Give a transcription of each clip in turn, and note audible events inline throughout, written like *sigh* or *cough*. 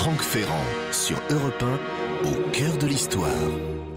Franck Ferrand sur Europe 1, au cœur de l'histoire.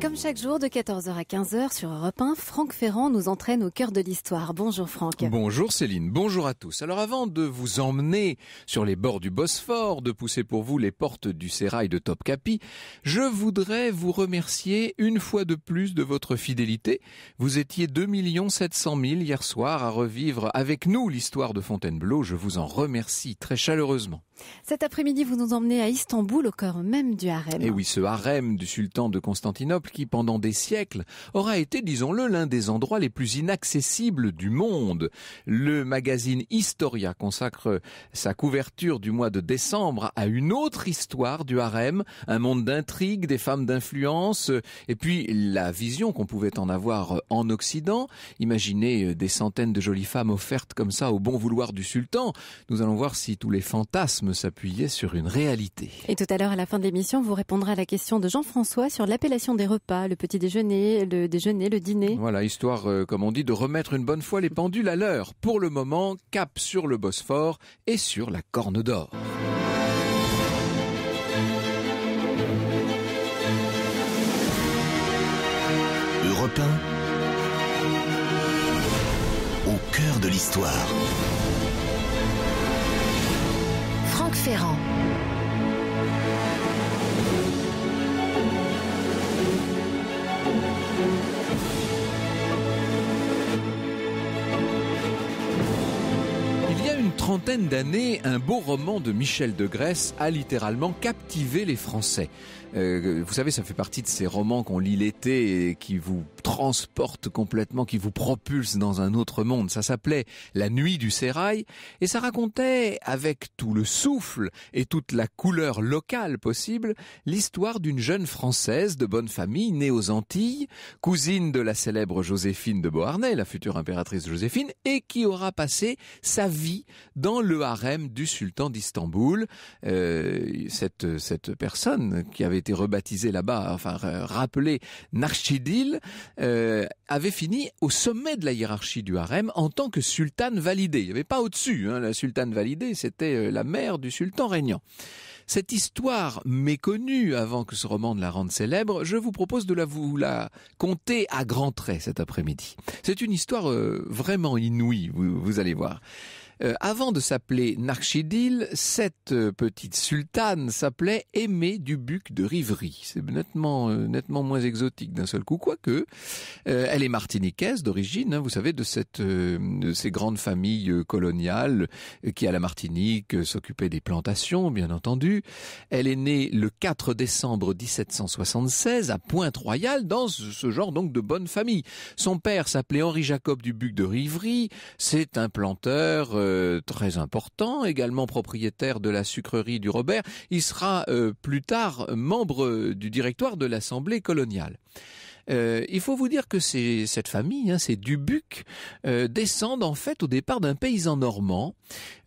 Comme chaque jour de 14h à 15h sur Europe 1, Franck Ferrand nous entraîne au cœur de l'histoire. Bonjour Franck. Bonjour Céline, bonjour à tous. Alors avant de vous emmener sur les bords du Bosphore, de pousser pour vous les portes du sérail de Topkapi, je voudrais vous remercier une fois de plus de votre fidélité. Vous étiez 2 700 000 hier soir à revivre avec nous l'histoire de Fontainebleau. Je vous en remercie très chaleureusement. Cet après-midi, vous nous emmenez à Istanbul, au cœur même du harem. Et eh oui, ce harem du sultan de Constantinople qui, pendant des siècles, aura été, disons-le, l'un des endroits les plus inaccessibles du monde. Le magazine Historia consacre sa couverture du mois de décembre à une autre histoire du harem, un monde d'intrigues, des femmes d'influence, et puis la vision qu'on pouvait en avoir en Occident. Imaginez euh, des centaines de jolies femmes offertes comme ça au bon vouloir du sultan. Nous allons voir si tous les fantasmes s'appuyait sur une réalité. Et tout à l'heure, à la fin de l'émission, vous répondrez à la question de Jean-François sur l'appellation des repas, le petit déjeuner, le déjeuner, le dîner. Voilà, histoire, euh, comme on dit, de remettre une bonne fois les pendules à l'heure. Pour le moment, cap sur le Bosphore et sur la Corne d'Or. au cœur de l'histoire. Ferrand. une trentaine d'années, un beau roman de Michel de Grèce a littéralement captivé les Français. Euh, vous savez, ça fait partie de ces romans qu'on lit l'été et qui vous transportent complètement, qui vous propulsent dans un autre monde. Ça s'appelait La nuit du sérail et ça racontait, avec tout le souffle et toute la couleur locale possible, l'histoire d'une jeune Française de bonne famille née aux Antilles, cousine de la célèbre Joséphine de Beauharnais, la future impératrice Joséphine, et qui aura passé sa vie dans le harem du sultan d'Istanbul. Euh, cette, cette personne qui avait été rebaptisée là-bas, enfin euh, rappelée Narchidil, euh, avait fini au sommet de la hiérarchie du harem en tant que sultane validée. Il n'y avait pas au-dessus, hein, la sultane validée, c'était la mère du sultan régnant. Cette histoire méconnue avant que ce roman ne la rende célèbre, je vous propose de la vous la conter à grands traits cet après-midi. C'est une histoire vraiment inouïe, vous allez voir. Euh, avant de s'appeler Narchidil, cette euh, petite sultane s'appelait Aimée du de Rivry. C'est nettement, euh, nettement moins exotique d'un seul coup, quoique. elle est martiniquaise d'origine, hein, vous savez, de, cette, de ces grandes familles coloniales qui, à la Martinique, s'occupaient des plantations, bien entendu. Elle est née le 4 décembre 1776 à Pointe-Royale, dans ce genre donc de bonne famille. Son père s'appelait Henri Jacob du de Rivry. C'est un planteur euh, très important, également propriétaire de la sucrerie du Robert. Il sera euh, plus tard membre euh, du directoire de l'Assemblée coloniale. Euh, il faut vous dire que c'est cette famille, hein, ces Dubuc, euh, descendent en fait au départ d'un paysan normand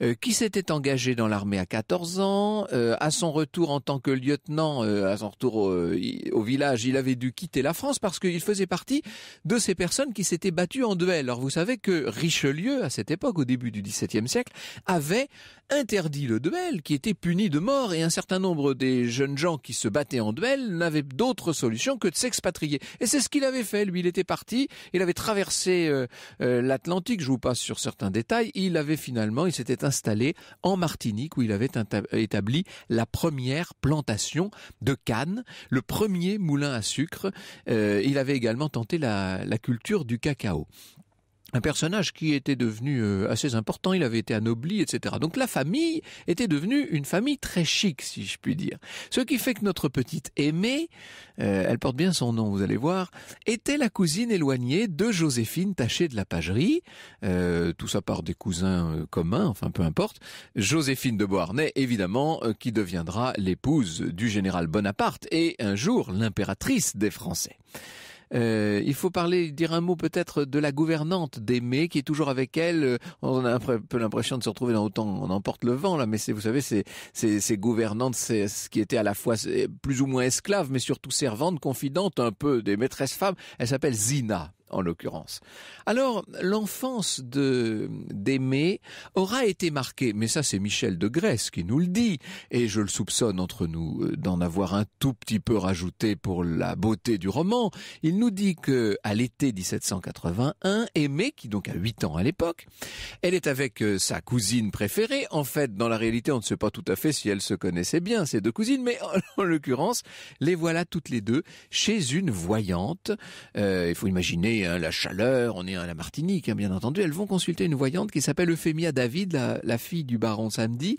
euh, qui s'était engagé dans l'armée à 14 ans. à son retour en tant que lieutenant, à son retour au, au, village, il avait dû quitter la France parce qu'il faisait partie de ces personnes qui s'étaient battues en duel. Alors vous savez que Richelieu, à cette époque, au début du XVIIe siècle, avait interdit le duel, qui était puni de mort, et un certain nombre des jeunes gens qui se battaient en duel n'avaient d'autre solution que de s'expatrier. Et c'est ce qu'il avait fait, lui, il était parti, il avait traversé euh, euh, l'Atlantique, je vous passe sur certains détails, il avait finalement, il s'était installé en Martinique, où il avait établi la première plantation de canne, le premier moulin à sucre, euh, il avait également tenté la, la culture du cacao un personnage qui était devenu euh, assez important, il avait été anobli, etc. Donc la famille était devenue une famille très chic, si je puis dire. Ce qui fait que notre petite Aimée, euh, elle porte bien son nom, vous allez voir, était la cousine éloignée de Joséphine tachée de la Pagerie, euh, tout ça par des cousins communs, enfin peu importe. Joséphine de Beauharnais, évidemment, qui deviendra l'épouse du général Bonaparte et un jour l'impératrice des Français. Euh, il faut parler, dire un mot peut-être de la gouvernante d'Aimé, qui est toujours avec elle. Euh, on a un peu l'impression de se retrouver dans autant on emporte le vent là, mais c'est, vous savez, ces gouvernantes, c'est ce qui était à la fois plus ou moins esclave, mais surtout servante, confidente un peu des maîtresses femmes. Elle s'appelle Zina en l'occurrence. Alors, l'enfance de d'Aimé aura été marquée, mais ça c'est Michel de Grèce qui nous le dit, et je le soupçonne entre nous euh, d'en avoir un tout petit peu rajouté pour la beauté du roman. Il nous dit que à l'été 1781, Aimé, qui donc a 8 ans à l'époque, elle est avec euh, sa cousine préférée. En fait, dans la réalité, on ne sait pas tout à fait si elles se connaissaient bien, ces deux cousines, mais *laughs* en, l'occurrence, les voilà toutes les deux chez une voyante. Euh, il faut imaginer Hein, la chaleur, on est à la Martinique, hein, bien entendu. Elles vont consulter une voyante qui s'appelle Euphémia David, la, fille du baron samedi.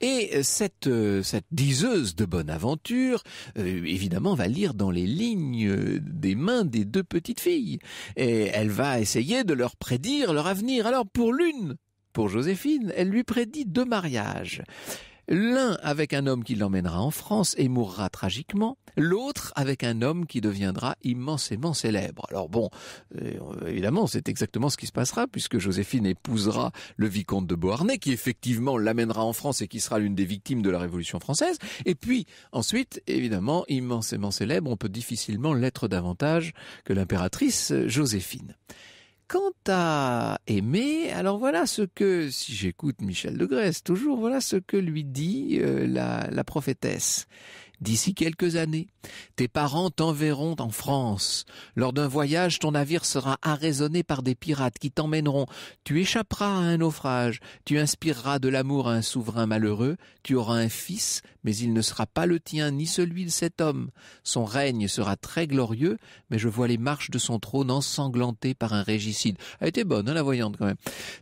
Et euh, euh, cette, diseuse de bonne aventure, euh, évidemment, va lire dans les lignes des mains des deux petites filles. Et elle va essayer de leur prédire leur avenir. Alors pour l'une, pour Joséphine, elle lui prédit deux mariages l'un avec un homme qui l'emmènera en France et mourra tragiquement, l'autre avec un homme qui deviendra immensément célèbre. Alors bon, euh, évidemment, c'est exactement ce qui se passera puisque Joséphine épousera le vicomte de Beauharnais qui effectivement l'amènera en France et qui sera l'une des victimes de la Révolution française. Et puis ensuite, évidemment, immensément célèbre, on peut difficilement l'être davantage que l'impératrice Joséphine. Quant à aimer, alors voilà ce que, si j'écoute Michel de Grèce, toujours voilà ce que lui dit euh, la prophétesse. D'ici quelques années, tes parents t'enverront en France. Lors d'un voyage, ton navire sera arraisonné par des pirates qui t'emmèneront. Tu échapperas à un naufrage, tu inspireras de l'amour à un souverain malheureux, tu auras un fils, mais il ne sera pas le tien ni celui de cet homme. Son règne sera très glorieux, mais je vois les marches de son trône ensanglantées par un régicide. Elle était bonne, hein, la voyante quand même.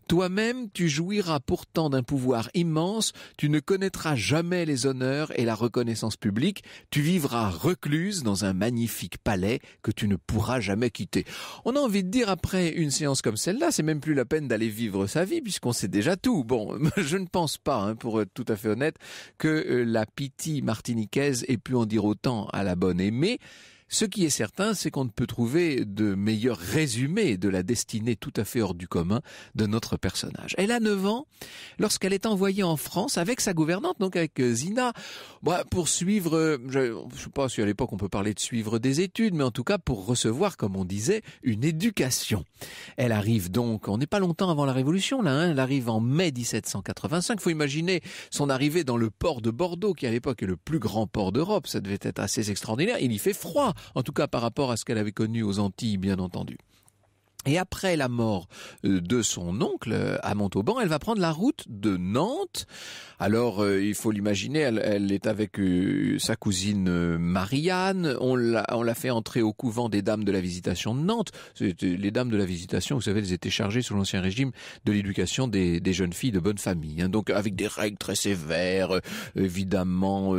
Toi-même, tu jouiras pourtant d'un pouvoir immense, tu ne connaîtras jamais les honneurs et la reconnaissance publique, tu vivras recluse dans un magnifique palais que tu ne pourras jamais quitter. On a envie de dire après une séance comme celle-là, c'est même plus la peine d'aller vivre sa vie puisqu'on sait déjà tout. Bon, *laughs* je ne pense pas, hein, pour être tout à fait honnête, que euh, la pitié martiniquaise ait pu en dire autant à la bonne aimée. Ce qui est certain, c'est qu'on ne peut trouver de meilleur résumé de la destinée tout à fait hors du commun de notre personnage. Elle a 9 ans lorsqu'elle est envoyée en France avec sa gouvernante, donc avec euh, Zina, pour suivre, euh, je ne sais pas si à l'époque on peut parler de suivre des études, mais en tout cas pour recevoir, comme on disait, une éducation. Elle arrive donc, on n'est pas longtemps avant la Révolution, là, hein, elle arrive en mai 1785. Faut imaginer son arrivée dans le port de Bordeaux, qui à l'époque est le plus grand port d'Europe. Ça devait être assez extraordinaire. Il y fait froid en tout cas par rapport à ce qu'elle avait connu aux Antilles, bien entendu. Et après la mort euh, de son oncle euh, à Montauban, elle va prendre la route de Nantes. Alors, euh, il faut l'imaginer, elle, est avec sa cousine Marianne. On l'a, on l'a fait entrer au couvent des Dames de la Visitation de Nantes. Les Dames de la Visitation, vous savez, elles étaient chargées sous l'Ancien Régime de l'éducation des, jeunes filles de bonne famille. Hein. Donc, avec des règles très sévères, évidemment.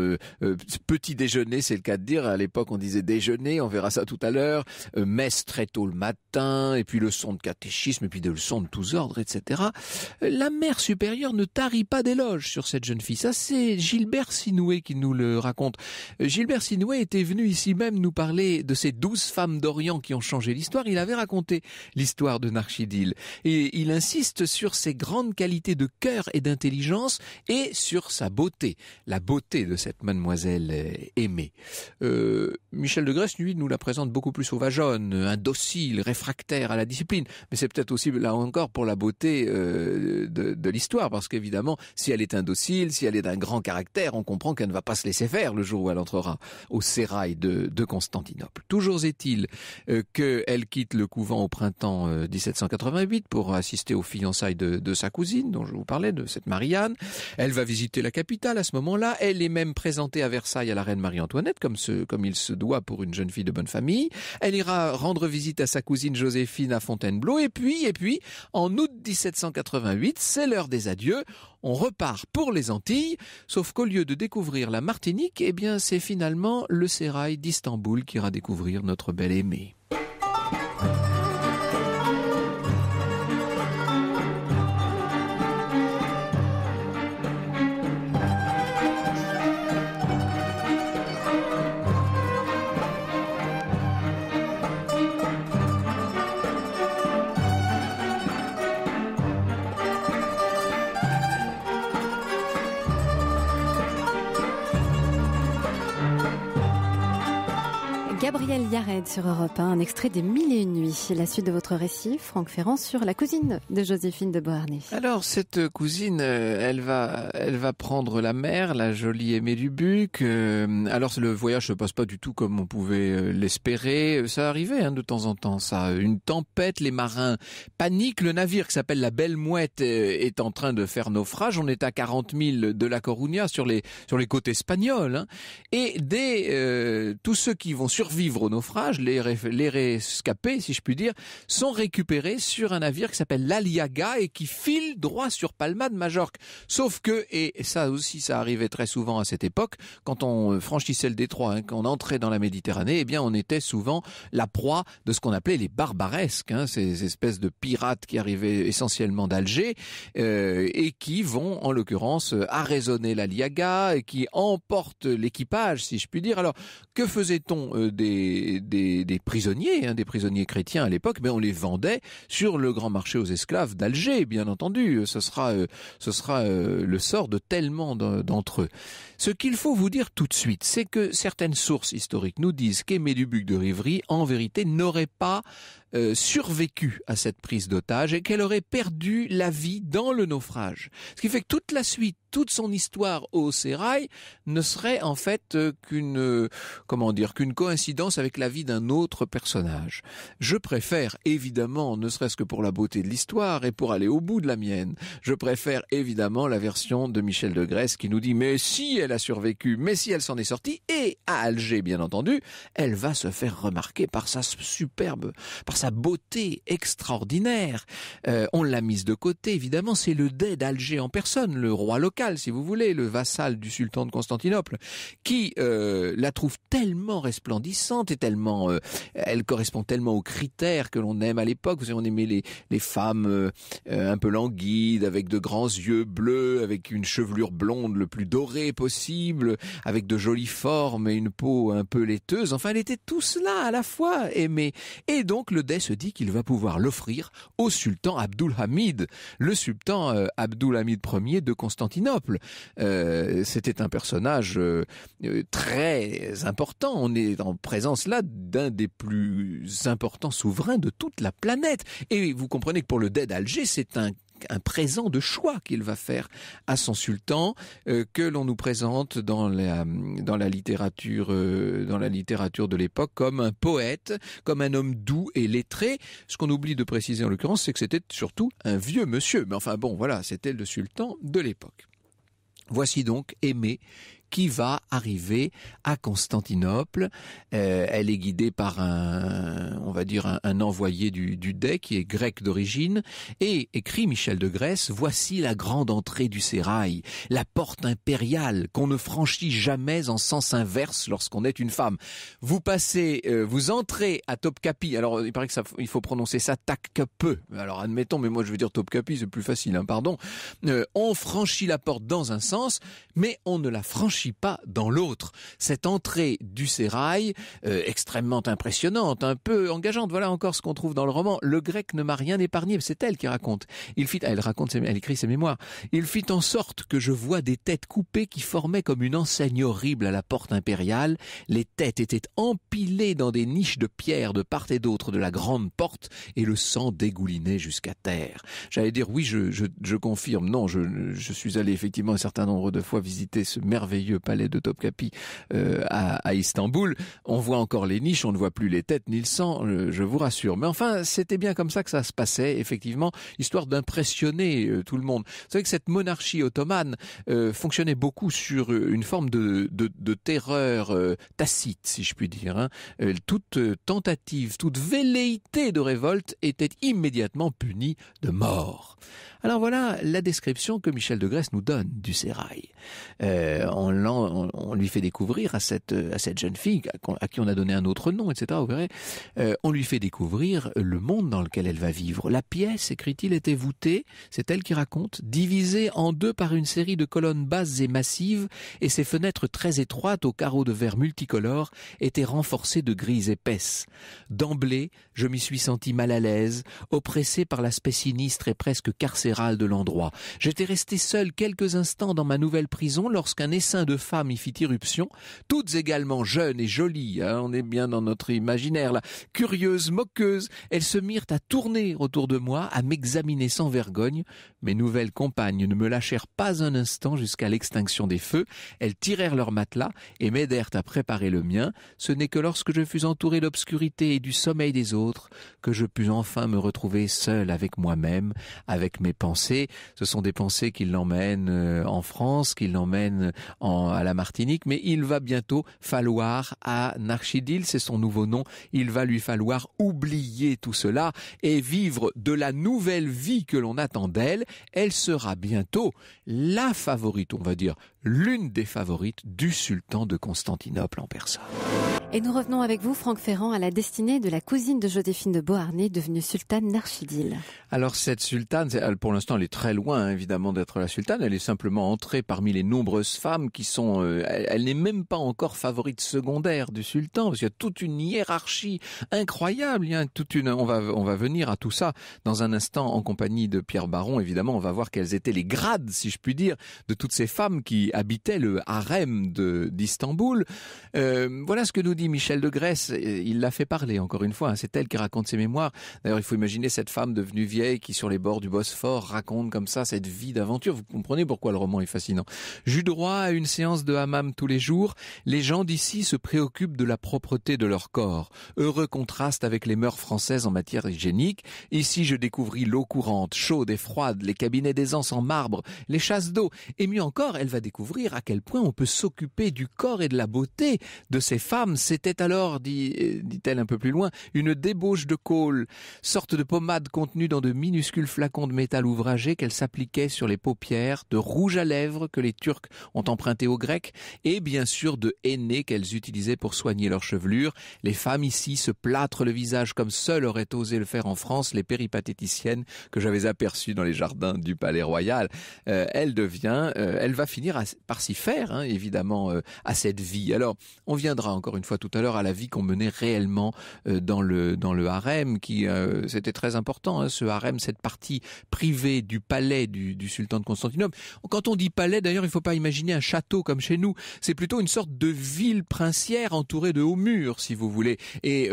petit déjeuner, c'est le cas de dire. À l'époque, on disait déjeuner. On verra ça tout à l'heure. messe très tôt le matin. Et puis puis leçons de catéchisme, et puis des leçons de tous ordres, etc. La mère supérieure ne tarit pas d'éloges sur cette jeune fille. Ça, c'est Gilbert Sinoué qui nous le raconte. Euh, Gilbert Sinoué était venu ici même nous parler de ces douze femmes d'Orient qui ont changé l'histoire. Il avait raconté l'histoire de Narchidil. Et il insiste sur ses grandes qualités de cœur et d'intelligence et sur sa beauté. La beauté de cette mademoiselle euh, aimée. Euh, Michel de Grèce, lui, nous la présente beaucoup plus sauvageonne, indocile, réfractaire à la discipline. Mais c'est peut-être aussi, là encore, pour la beauté euh, de, l'histoire, parce qu'évidemment, si elle est indocile, si elle est d'un grand caractère, on comprend qu'elle ne va pas se laisser faire le jour où elle entrera au sérail de, Constantinople. Toujours est-il euh, qu'elle quitte le couvent au printemps 1788 euh, pour assister aux fiançailles de, sa cousine, dont je vous parlais, de cette Marianne. Elle va visiter la capitale à ce moment-là. Elle est même présentée à Versailles à la reine Marie-Antoinette, comme, comme il se doit pour une jeune fille de bonne famille. Elle ira rendre visite à sa cousine Joséphine Fontainebleau. Et puis, et puis, en août 1788, c'est l'heure des adieux. On repart pour les Antilles, sauf qu'au lieu de découvrir la Martinique, eh bien, c'est finalement le sérail d'Istanbul qui ira découvrir notre belle aimée. Gabriel Yared sur Europe 1, un extrait des Mille et une nuits. La suite de votre récit, Franck Ferrand, sur la cousine de Joséphine de Beauharnais. Alors, cette cousine, euh, elle va, elle va prendre la mer, la jolie aimée du Buc. Euh, alors, le voyage se passe pas du tout comme on pouvait euh, l'espérer. Ça arrivait hein, de temps en temps, ça. Une tempête, les marins paniquent. Le navire qui s'appelle la Belle Mouette est en train de faire naufrage. On est à 40 000 de la Coruña sur les, sur les côtes espagnoles. Hein. Et dès tous ceux qui vont survivre vivre au naufrage, les, les rescapés, si je puis dire, sont récupérés sur un navire qui s'appelle l'Aliaga et qui file droit sur Palma de Majorque. Sauf que, et ça aussi, ça arrivait très souvent à cette époque, quand on franchissait le détroit, hein, quand on entrait dans la Méditerranée, eh bien, on était souvent la proie de ce qu'on appelait les barbaresques, hein, ces espèces de pirates qui arrivaient essentiellement d'Alger euh, et qui vont, en l'occurrence, arraisonner l'Aliaga et qui emportent l'équipage, si je puis dire. Alors, que faisait-on euh, des des, prisonniers, hein, des prisonniers chrétiens à l'époque, mais on les vendait sur le grand marché aux esclaves d'Alger, bien entendu. Ce sera, euh, ce sera euh, le sort de tellement d'entre eux. Ce qu'il faut vous dire tout de suite, c'est que certaines sources historiques nous disent qu'Aimé Dubuc de Rivry, en vérité, n'aurait pas euh, survécu à cette prise d'otage et qu'elle aurait perdu la vie dans le naufrage. Ce qui fait que toute la suite, toute son histoire au sérail ne serait en fait euh, qu'une euh, comment dire qu'une coïncidence avec la vie d'un autre personnage. Je préfère évidemment, ne serait-ce que pour la beauté de l'histoire et pour aller au bout de la mienne, je préfère évidemment la version de Michel de Grèce qui nous dit mais si elle a survécu, mais si elle s'en est sortie et à Alger bien entendu, elle va se faire remarquer par sa superbe sa beauté extraordinaire. Euh, on l'a mise de côté, évidemment, c'est le dé d'Alger en personne, le roi local, si vous voulez, le vassal du sultan de Constantinople, qui euh, la trouve tellement resplendissante et tellement... Euh, elle correspond tellement aux critères que l'on aime à l'époque. Vous savez, on aimait les, femmes un peu languides, avec de grands yeux bleus, avec une chevelure blonde le plus dorée possible, avec de jolies formes et une peau un peu laiteuse. Enfin, elle était tout cela à la fois aimée. Et donc, le se dit qu'il va pouvoir l'offrir au sultan Hamid, le sultan euh, Abdul Hamid Ier de Constantinople. Euh, c'était un personnage euh, très important. On est en présence là d'un des plus importants souverains de toute la planète. Et vous comprenez que pour le dead Alger, c'est un un présent de choix qu'il va faire à son sultan euh, que l'on nous présente dans la dans la littérature euh, dans la littérature de l'époque comme un poète, comme un homme doux et lettré. Ce qu'on oublie de préciser en l'occurrence, c'est que c'était surtout un vieux monsieur. Mais enfin bon, voilà, c'était le sultan de l'époque. Voici donc Aimé qui va arriver à Constantinople. Euh, elle est guidée par un, on va dire, un, envoyé du, du qui est grec d'origine et écrit Michel de Grèce, voici la grande entrée du sérail, la porte impériale qu'on ne franchit jamais en sens inverse lorsqu'on est une femme. Vous passez, euh, vous entrez à Topkapi. Alors, il paraît que ça, il faut prononcer ça tac peu. Alors, admettons, mais moi je veux dire Topkapi, c'est plus facile, hein, pardon. Euh, on franchit la porte dans un sens, mais on ne la franchit pas dans l'autre. Cette entrée du sérail, euh, extrêmement impressionnante, un peu engageante, voilà encore ce qu'on trouve dans le roman. Le grec ne m'a rien épargné, c'est elle qui raconte. Il fit, elle raconte, elle écrit ses mémoires. Il fit en sorte que je vois des têtes coupées qui formaient comme une enseigne horrible à la porte impériale. Les têtes étaient empilées dans des niches de pierre de part et d'autre de la grande porte et le sang dégoulinait jusqu'à terre. J'allais dire oui, je, confirme, non, je suis allé effectivement un certain nombre de fois visiter ce merveilleux merveilleux palais de Topkapi euh, à, Istanbul. On voit encore les niches, on ne voit plus les têtes ni le sang, euh, je vous rassure. Mais enfin, c'était bien comme ça que ça se passait, effectivement, histoire d'impressionner euh, tout le monde. Vous savez que cette monarchie ottomane fonctionnait beaucoup sur une forme de, terreur tacite, si je puis dire. Hein. toute tentative, toute velléité de révolte était immédiatement punie de mort. Alors voilà la description que Michel de Grèce nous donne du sérail. Euh, on on, lui fait découvrir à cette, euh, jeune fille, à, qui on a donné un autre nom, etc., euh, on lui fait découvrir le monde dans lequel elle va vivre. La pièce, écrit-il, était voûtée, c'est elle qui raconte, divisée en deux par une série de colonnes basses et massives, et ses fenêtres très étroites aux carreaux de verre multicolores étaient renforcées de grises épaisses. D'emblée, je m'y suis senti mal à l'aise, oppressé par l'aspect sinistre et presque carcéral de l'endroit. J'étais resté seul quelques instants dans ma nouvelle prison lorsqu'un essaim de femmes y fit irruption, toutes également jeunes et jolies, hein, on est bien dans notre imaginaire là, curieuses, moqueuses, elles se mirent à tourner autour de moi, à m'examiner sans vergogne. Mes nouvelles compagnes ne me lâchèrent pas un instant jusqu'à l'extinction des feux, elles tirèrent leur matelas et m'aidèrent à préparer le mien. Ce n'est que lorsque je fus entouré d'obscurité et du sommeil des autres que je pus enfin me retrouver seul avec moi-même, avec mes pensées. Ce sont des pensées qui l'emmènent euh, en France, qui l'emmènent en à la Martinique, mais il va bientôt falloir à Narchidil, c'est son nouveau nom, il va lui falloir oublier tout cela et vivre de la nouvelle vie que l'on attend d'elle. Elle sera bientôt la favorite, on va dire, l'une des favorites du sultan de Constantinople en personne. Et nous revenons avec vous, Franck Ferrand, à la destinée de la cousine de Joséphine de Beauharnais, devenue sultane d'Archidil. Alors cette sultane, pour l'instant, elle est très loin hein, évidemment d'être la sultane. Elle est simplement entrée parmi les nombreuses femmes qui sont. Euh, elle n'est même pas encore favorite secondaire du sultan. Parce qu'il y a toute une hiérarchie incroyable. toute On va on va venir à tout ça dans un instant en compagnie de Pierre Baron. Évidemment, on va voir quels étaient les grades, si je puis dire, de toutes ces femmes qui habitait le harem d'Istanbul. Euh, voilà ce que nous dit Michel de Grèce. Il l'a fait parler, encore une fois. Hein, c'est elle qui raconte ses mémoires. D'ailleurs, il faut imaginer cette femme devenue vieille qui, sur les bords du Bosphore, raconte comme ça cette vie d'aventure. Vous comprenez pourquoi le roman est fascinant. J'eus droit à une séance de hammam tous les jours. Les gens d'ici se préoccupent de la propreté de leur corps. Heureux contraste avec les mœurs françaises en matière hygiénique. Ici, je découvris l'eau courante, chaude et froide, les cabinets d'aisance en marbre, les chasses d'eau. Et mieux encore, elle va découvrir découvrir à quel point on peut s'occuper du corps et de la beauté de ces femmes. C'était alors, dit, euh, dit-elle un peu plus loin, une débauche de colle, sorte de pommade contenue dans de minuscules flacons de métal ouvragé qu'elle s'appliquait sur les paupières, de rouge à lèvres que les Turcs ont emprunté aux Grecs, et bien sûr de henné qu'elles utilisaient pour soigner leurs chevelures. Les femmes ici se plâtrent le visage comme seules auraient osé le faire en France les péripatéticiennes que j'avais aperçues dans les jardins du Palais Royal. Euh, elle devient, euh, elle va finir à par s'y faire, hein, évidemment, euh, à cette vie. Alors, on viendra encore une fois tout à l'heure à la vie qu'on menait réellement euh, dans le dans le harem, qui euh, c'était très important, hein, ce harem, cette partie privée du palais du, sultan de Constantinople. Quand on dit palais, d'ailleurs, il ne faut pas imaginer un château comme chez nous. C'est plutôt une sorte de ville princière entourée de hauts murs, si vous voulez, et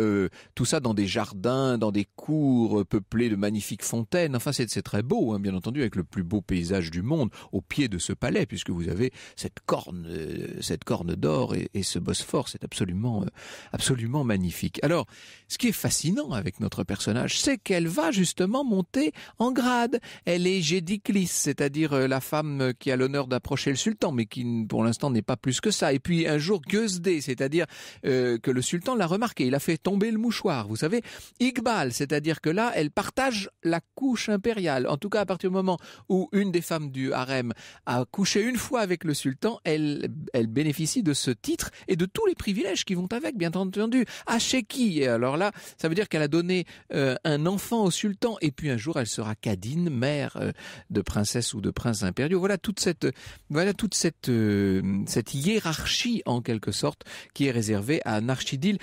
tout ça dans des jardins, dans des cours peuplés de magnifiques fontaines. Enfin, c'est très beau, hein, bien entendu, avec le plus beau paysage du monde au pied de ce palais, puisque vous avez cette corne, euh, cette corne d'or et, ce Bosphore. C'est absolument, euh, absolument magnifique. Alors, ce qui est fascinant avec notre personnage, c'est qu'elle va justement monter en grade. Elle est Gédiclis, c'est-à-dire euh, la femme qui a l'honneur d'approcher le sultan, mais qui pour l'instant n'est pas plus que ça. Et puis un jour, Gueusdé, c'est-à-dire que le sultan l'a remarqué, il a fait tomber le mouchoir, vous savez. Iqbal, c'est-à-dire que là, elle partage la couche impériale. En tout cas, à partir du moment où une des femmes du harem a couché une fois avec avec le sultan, elle, bénéficie de ce titre et de tous les privilèges qui vont avec, bien entendu. À ah, Alors là, ça veut dire qu'elle a donné euh, un enfant au sultan et puis un jour elle sera Kadine, mère euh, de princesse ou de prince impériaux. Voilà toute cette, voilà toute cette, euh, cette hiérarchie en quelque sorte qui est réservée à un Narchidil,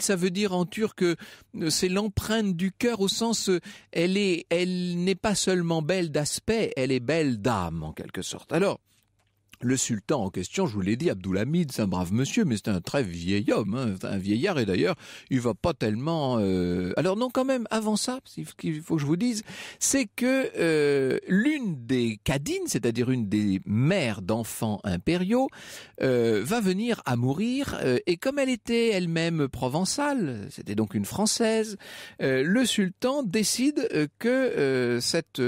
ça veut dire en turc que c'est l'empreinte du cœur au sens elle est, elle n'est pas seulement belle d'aspect, elle est belle d'âme en quelque sorte. Alors, le sultan en question, je vous l'ai dit, Abdoulhamid, c'est un brave monsieur, mais c'est un très vieil homme, hein, un vieillard, et d'ailleurs, il va pas tellement... Euh, alors non, quand même, avant ça, ce qu'il faut que je vous dise, c'est que euh, l'une des cadines, c'est-à-dire une des mères d'enfants impériaux, euh, va venir à mourir, et comme elle était elle-même provençale, c'était donc une Française, le sultan décide que cette,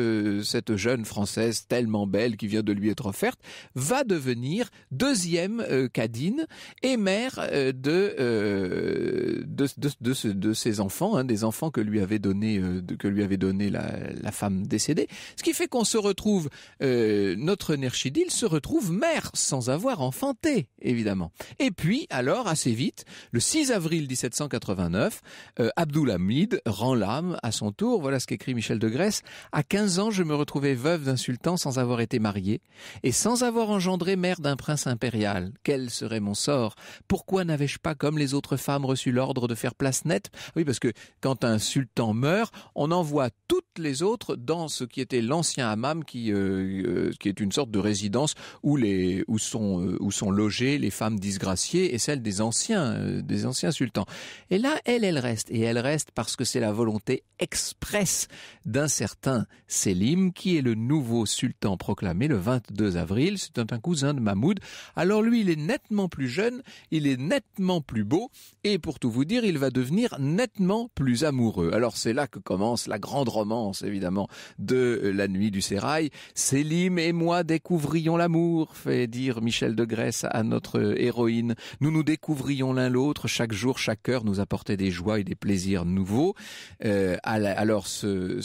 cette jeune Française tellement belle qui vient de lui être offerte, va devenir deuxième cadine euh, et mère euh, euh, de, de, de, de, ses enfants, hein, des enfants que lui avait donné, que lui avait donné la, femme décédée. Ce qui fait qu'on se retrouve, notre Nerchidil se retrouve mère sans avoir enfanté, évidemment. Et puis, alors, assez vite, le 6 avril 1789, Hamid rend l'âme à son tour. Voilà ce qu'écrit Michel de Grèce. À 15 ans, je me retrouvais veuve d'insultant sans avoir été mariée et sans avoir engendré mère d'un prince impérial. Quel serait mon sort Pourquoi n'avais-je pas, comme les autres femmes, reçu l'ordre de faire place nette Oui, parce que quand un sultan meurt, on envoie toutes les autres dans ce qui était l'ancien hammam, qui, euh, euh, qui est une sorte de résidence où, les, où, sont, euh, où sont logées les femmes disgraciées et celles des anciens, des anciens sultans. Et là, elle, elle reste. Et elle reste parce que c'est la volonté expresse d'un certain Selim, qui est le nouveau sultan proclamé le 22 avril. C'est un cousin de Mahmoud. Alors lui, il est nettement plus jeune, il est nettement plus beau, et pour tout vous dire, il va devenir nettement plus amoureux. Alors c'est là que commence la grande romance, évidemment, de La Nuit du Sérail. Sélim et moi découvrions l'amour, fait dire Michel de Grèce à notre héroïne. Nous nous découvrions l'un l'autre, chaque jour, chaque heure nous apportait des joies et des plaisirs nouveaux. Euh, alors ce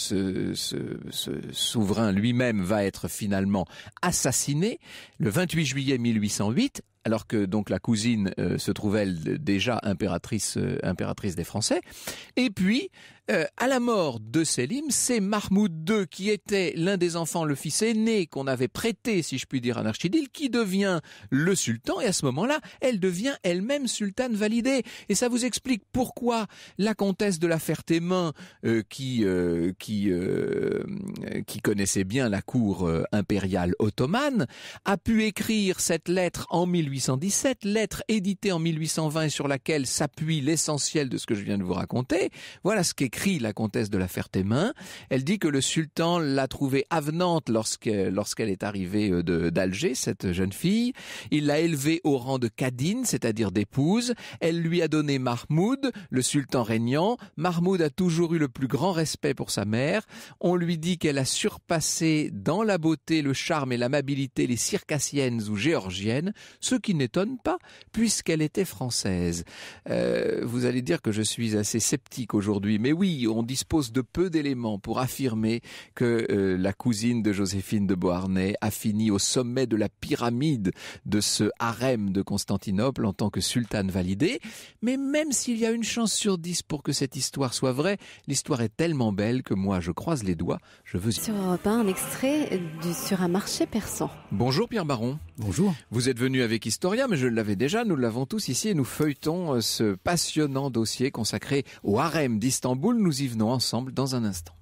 souverain lui-même va être finalement assassiné le 28 juillet 1808, alors que donc la cousine euh, se trouvait déjà impératrice euh, impératrice des Français. Et puis euh, à la mort de Selim, c'est Mahmoud II qui était l'un des enfants, le fils aîné qu'on avait prêté, si je puis dire, à Narchidil, qui devient le sultan. Et à ce moment-là, elle devient elle-même sultane validée. Et ça vous explique pourquoi la comtesse de la Ferté-Main, euh, qui euh, qui qui connaissait bien la cour impériale ottomane, a pu écrire cette lettre en 1817, lettre éditée en 1820 et sur laquelle s'appuie l'essentiel de ce que je viens de vous raconter. Voilà ce qui la comtesse de la Ferté-Main. Elle dit que le sultan l'a trouvée avenante lorsqu'elle est arrivée euh, d'Alger, cette jeune fille. Il l'a élevée au rang de cadine, c'est-à-dire d'épouse. Elle lui a donné Mahmoud, le sultan régnant. Mahmoud a toujours eu le plus grand respect pour sa mère. On lui dit qu'elle a surpassé dans la beauté, le charme et l'amabilité les circassiennes ou géorgiennes, ce qui n'étonne pas puisqu'elle était française. Euh, vous allez dire que je suis assez sceptique aujourd'hui, mais oui, oui, on dispose de peu d'éléments pour affirmer que euh, la cousine de Joséphine de Beauharnais a fini au sommet de la pyramide de ce harem de Constantinople en tant que sultane validée. Mais même s'il y a une chance sur dix pour que cette histoire soit vraie, l'histoire est tellement belle que moi, je croise les doigts, je veux... Sur Europe 1, un extrait du, sur un marché persan. Bonjour Pierre Baron. Bonjour. Vous êtes venu avec Historia, mais je l'avais déjà, nous l'avons tous ici et nous feuilletons euh, ce passionnant dossier consacré au harem d'Istanbul nous y venons ensemble dans un instant.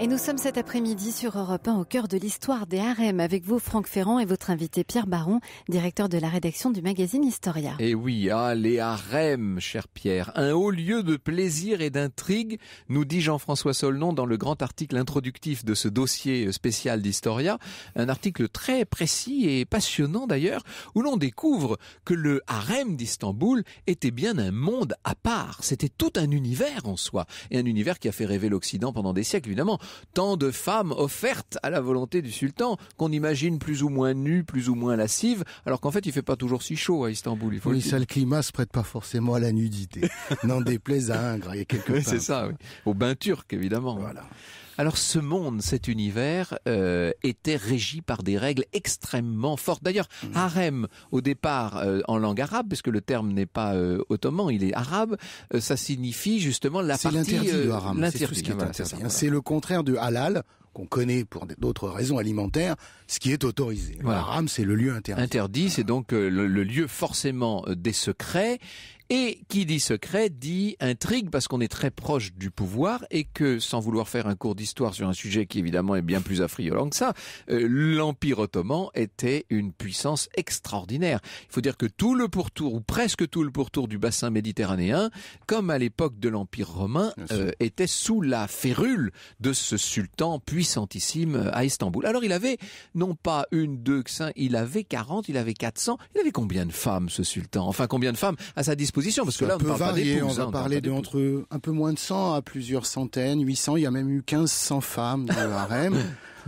Et nous sommes cet après-midi sur Europe 1 au cœur de l'histoire des harems avec vous Franck Ferrand et votre invité Pierre Baron, directeur de la rédaction du magazine Historia. Et oui, ah, les harems, cher Pierre, un haut lieu de plaisir et d'intrigue, nous dit Jean-François Solnon dans le grand article introductif de ce dossier spécial d'Historia, un article très précis et passionnant d'ailleurs, où l'on découvre que le harem d'Istanbul était bien un monde à part, c'était tout un univers en soi, et un univers qui a fait rêver l'Occident pendant des siècles évidemment tant de femmes offertes à la volonté du sultan qu'on imagine plus ou moins nues, plus ou moins lascives, alors qu'en fait il fait pas toujours si chaud à Istanbul. Il faut le se prête pas forcément à la nudité. *laughs* N'en déplaise à Ingres, il y a quelque C'est ça, oui. au bain turc évidemment. Voilà. Alors ce monde, cet univers euh, était régi par des règles extrêmement fortes. D'ailleurs, mm. harem au départ euh, en langue arabe, puisque le terme n'est pas euh, ottoman, il est arabe, ça signifie justement la partie l'interdit de harem. C'est tout ce qui est interdit. C'est le contraire du halal qu'on connaît pour d'autres raisons alimentaires, ce qui est autorisé. Harem, haram, c'est le lieu interdit. Interdit, c'est donc le, le lieu forcément des secrets et qui dit secret dit intrigue parce qu'on est très proche du pouvoir et que, sans vouloir faire un cours d'histoire sur un sujet qui évidemment est bien plus affriolant que ça, euh, l'Empire ottoman était une puissance extraordinaire. Il faut dire que tout le pourtour, ou presque tout le pourtour du bassin méditerranéen, comme à l'époque de l'Empire romain, euh, était sous la férule de ce sultan puissantissime euh, à Istanbul. Alors il avait non pas une, deux, cinq, il avait 40, il avait 400, il avait combien de femmes ce sultan Enfin combien de femmes à sa disposition parce que là on peut varier, on va hein, parler de entre un peu moins de 100 à plusieurs centaines, 800, il y a même eu 1500 femmes dans le harem.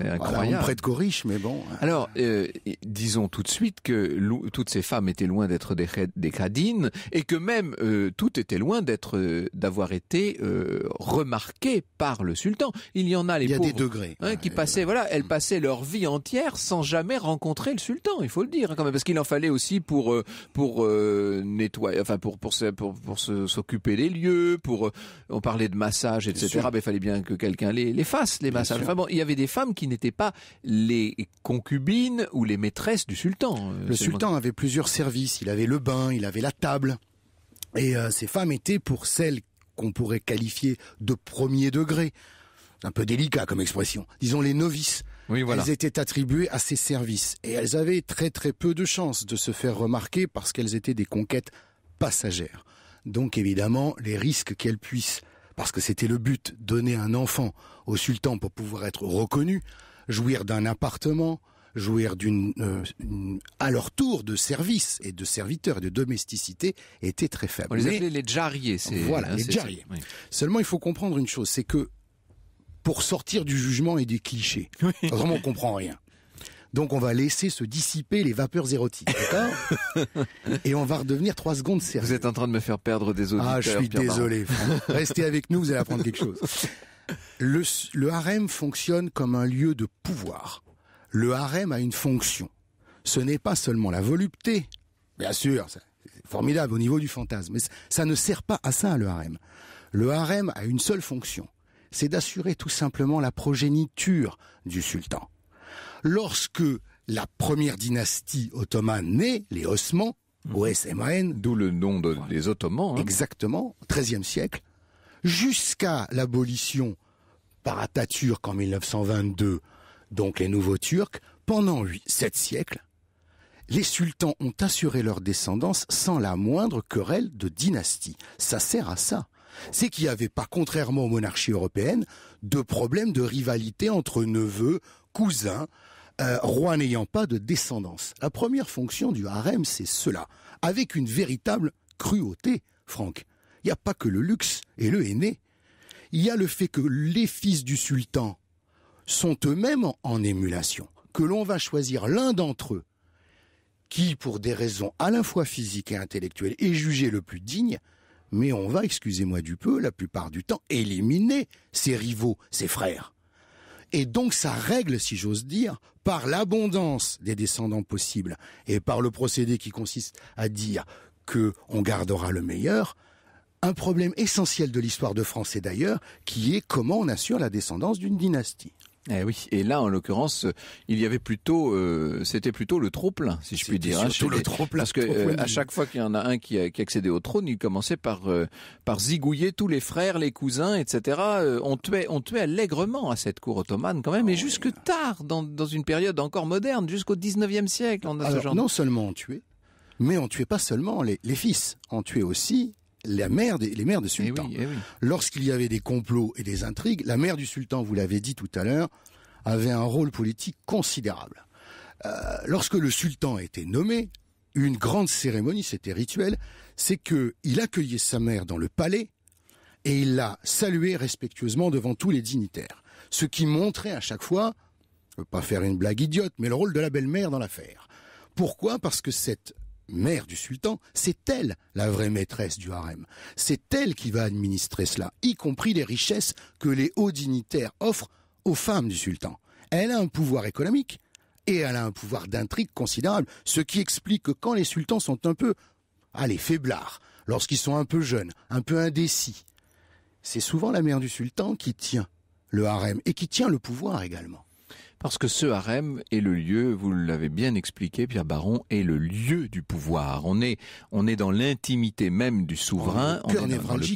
Incroyable. près de Coriche, mais bon. Hein. Alors, euh, disons tout de suite que toutes ces femmes étaient loin d'être des, des cadines et que même euh, toutes étaient loin d'être, euh, d'avoir été remarquées par le sultan. Il y en a les des degrés hein, qui passaient, voilà. elles mm. passaient leur vie entière sans jamais rencontrer le sultan. Il faut le dire hein, quand même, parce qu'il en fallait aussi pour pour nettoyer, enfin pour pour pour, pour s'occuper des lieux, pour on parlait de massage, etc. il fallait bien que quelqu'un les les fasse les massages. bon, il y avait des femmes qui n'étaient pas les concubines ou les maîtresses du sultan. Euh, le sultan avait plusieurs services. Il avait le bain, il avait la table. Et euh, ces femmes étaient pour celles qu'on pourrait qualifier de premier degré. Un peu délicat comme expression. Disons les novices. Elles étaient attribuées à ces services. Et elles avaient très très peu de chances de se faire remarquer parce qu'elles étaient des conquêtes passagères. Donc évidemment, les risques qu'elles puissent parce que c'était le but, donner un enfant au sultan pour pouvoir être reconnu, jouir d'un appartement, jouir d'une euh, à leur tour de service et de serviteurs et de domesticité était très faible. On les appelait les jarriers. c'est voilà hein, Seulement il faut comprendre une chose, c'est que pour sortir du jugement et des clichés, *laughs* vraiment on comprend rien. Donc on va laisser se dissiper les vapeurs érotiques, d'accord *laughs* Et on va redevenir trois secondes sérieux. Vous êtes en train de me faire perdre des auditeurs. Ah, je suis désolé. *laughs* Restez avec nous, vous allez apprendre quelque chose. Le, le harem fonctionne comme un lieu de pouvoir. Le harem a une fonction. Ce n'est pas seulement la volupté, bien sûr, c'est formidable au niveau du fantasme, mais ça ne sert pas à ça le harem. Le harem a une seule fonction, c'est d'assurer tout simplement la progéniture du sultan lorsque la première dynastie ottomane naît, les Osmans, mhm. OSMAN. D'où le nom des Ottomans. Hein. Exactement, 13e siècle, jusqu'à l'abolition par Atatürk en 1922, donc les nouveaux Turcs, pendant huit, sept siècles, les sultans ont assuré leur descendance sans la moindre querelle de dynastie. Ça sert à ça. C'est qu'il n'y avait pas, contrairement aux monarchies européennes, de problèmes de rivalité entre neveux, cousins, euh, roi n'ayant pas de descendance. La première fonction du harem, c'est cela, avec une véritable cruauté, Franck. Il n'y a pas que le luxe et le aîné. Il y a le fait que les fils du sultan sont eux-mêmes en, en émulation, que l'on va choisir l'un d'entre eux, qui, pour des raisons à la fois physiques et intellectuelles, est jugé le plus digne, mais on va, excusez-moi du peu, la plupart du temps, éliminer ses rivaux, ses frères. Et donc ça règle, si j'ose dire, par l'abondance des descendants possibles et par le procédé qui consiste à dire qu'on gardera le meilleur, un problème essentiel de l'histoire de France et d'ailleurs, qui est comment on assure la descendance d'une dynastie. Eh oui, et là en l'occurrence, euh, il y avait plutôt, euh, c'était plutôt le trop si je puis dire, hein, le trop parce que euh, à chaque fois qu'il y en a un qui, accédait au trône, il commençait par par zigouiller tous les frères, les cousins, etc. on tuait, on tuait allègrement à cette cour ottomane quand même, et oh, jusque tard dans, une période encore moderne, jusqu'au 19e siècle, on ce genre. Non seulement on tuait, mais on tuait pas seulement les fils, on tuait aussi la mère les mères de eh sultans. Eh Lorsqu'il y avait des complots et des intrigues, la mère du sultan, vous l'avez dit tout à l'heure, avait un rôle politique considérable. Euh, lorsque le sultan était nommé, une grande cérémonie, c'était rituel, c'est que il accueillait sa mère dans le palais et il l'a saluait respectueusement devant tous les dignitaires. Ce qui montrait à chaque fois, pas faire une blague idiote, mais le rôle de la belle-mère dans l'affaire. Pourquoi Parce que cette mère du sultan, c'est elle la vraie maîtresse du harem. C'est elle qui va administrer cela, y compris les richesses que les hauts dignitaires offrent aux femmes du sultan. Elle a un pouvoir économique et elle a un pouvoir d'intrigue considérable, ce qui explique que quand les sultans sont un peu, allez, faiblards, lorsqu'ils sont un peu jeunes, un peu indécis, c'est souvent la mère du sultan qui tient le harem et qui tient le pouvoir également. Parce que ce harem est le lieu, vous l'avez bien expliqué, Pierre Baron, est le lieu du pouvoir. On est, on est dans l'intimité même du souverain. cœur on le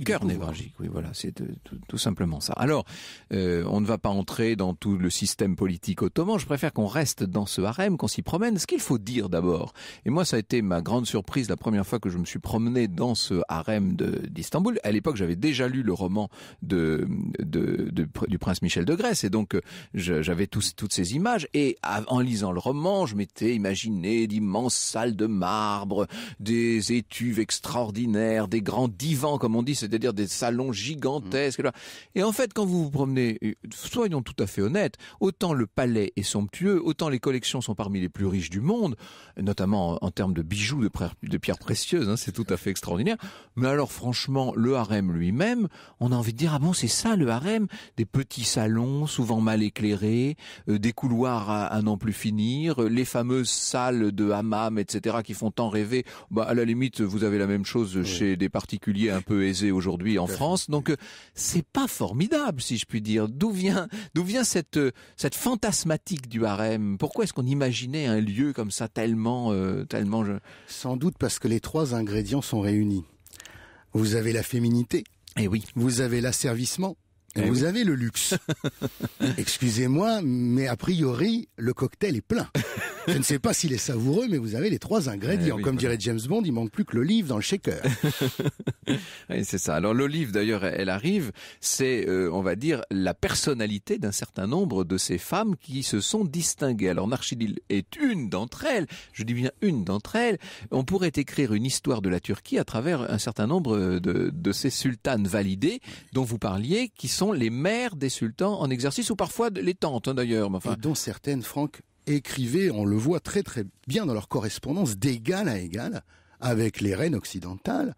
cœur névralgique. Oui, voilà, c'est euh, tout, simplement ça. Alors, euh, on ne va pas entrer dans tout le système politique ottoman. Je préfère qu'on reste dans ce harem, qu'on s'y promène. Ce qu'il faut dire d'abord, et moi ça a été ma grande surprise la première fois que je me suis promené dans ce harem d'Istanbul. À l'époque, j'avais déjà lu le roman de, du prince Michel de Grèce, et donc euh, j'avais tout, toutes images et en lisant le roman, je m'étais imaginé d'immenses salles de marbre, des étuves extraordinaires, des grands divans comme on dit, c'est-à-dire des salons gigantesques. Mm. Et en fait, quand vous vous promenez, euh, soyons tout à fait honnêtes, autant le palais est somptueux, autant les collections sont parmi les plus riches du monde, notamment en termes de bijoux, de, pierres précieuses, hein, c'est tout à fait extraordinaire. Mais alors franchement, le harem lui-même, on a envie de dire, ah bon, c'est ça le harem, des petits salons souvent mal éclairés, euh, des couloirs à, n'en plus finir, les fameuses salles de hammam, etc., qui font tant rêver. Bah, à la limite, vous avez la même chose chez des particuliers un peu aisés aujourd'hui en France. Donc, euh, c'est pas formidable, si je puis dire. D'où vient, d'où vient cette, euh, cette fantasmatique du harem Pourquoi est-ce qu'on imaginait un lieu comme ça tellement, euh, tellement Sans doute parce que les trois ingrédients sont réunis. Vous avez la féminité. Et eh oui. Vous avez l'asservissement. Eh vous avez le luxe. *laughs* Excusez-moi, mais a priori, le cocktail est plein. Je ne sais pas s'il est savoureux, mais vous avez les trois ingrédients. Eh Comme dirait James Bond, il manque plus que l'olive dans le shaker. *laughs* oui, c'est ça. Alors l'olive, d'ailleurs, elle arrive. C'est, euh, on va dire, la personnalité d'un certain nombre de ces femmes qui se sont distinguées. Alors Narchidil est une d'entre elles. Je dis bien une d'entre elles. On pourrait écrire une histoire de la Turquie à travers un certain nombre de, de ces sultanes validées dont vous parliez, qui sont les mères des sultans en exercice ou parfois les tantes hein, d'ailleurs. dont certaines, Franck, écrivaient, on le voit très très bien dans leur correspondance, d'égal à égal avec les reines occidentales,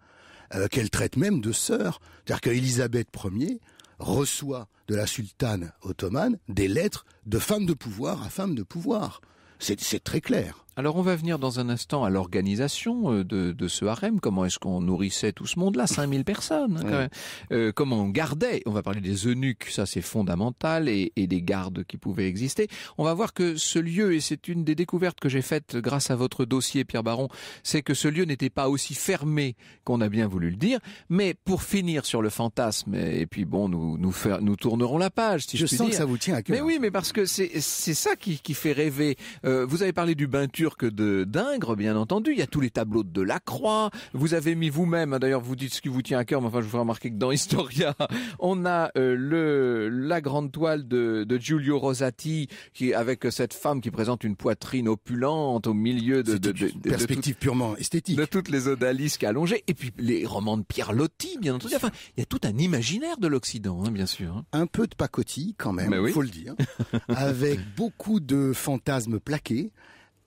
euh, qu'elles traitent même de sœurs. C'est-à-dire qu'Élisabeth Ier reçoit de la sultane ottomane des lettres de femme de pouvoir à femme de pouvoir. C'est très clair. Alors on va venir dans un instant à l'organisation euh, de, ce harem, comment est-ce qu'on nourrissait tout ce monde-là, 5000 *laughs* personnes hein, euh, comment on gardait, on va parler des eunuques, ça c'est fondamental, et, des gardes qui pouvaient exister. On va voir que ce lieu, et c'est une des découvertes que j'ai faites grâce à votre dossier Pierre Baron, c'est que ce lieu n'était pas aussi fermé qu'on a bien voulu le dire, mais pour finir sur le fantasme, et puis bon, nous, nous, nous tournerons la page, si je, je sens que ça vous tient à cœur. Mais oui, mais parce que c'est ça qui, fait rêver. Euh, vous avez parlé du bain que de d'Ingres, bien entendu. Il y a tous les tableaux de croix. Vous avez mis vous-même, hein, d'ailleurs, vous dites ce qui vous tient à cœur, mais enfin, je vous remarquer que dans *laughs* Historia, on a euh, le la grande toile de, Giulio Rosati, qui avec euh, cette femme qui présente une poitrine opulente au milieu de, de, perspective purement esthétique de toutes les odalisques allongées, et puis les romans de Pierre Lotti, bien entendu. Enfin, il y a tout un imaginaire de l'Occident, hein, bien sûr. Hein. Un peu de pacotille quand même, il faut le dire, *laughs* avec beaucoup de fantasmes plaqués.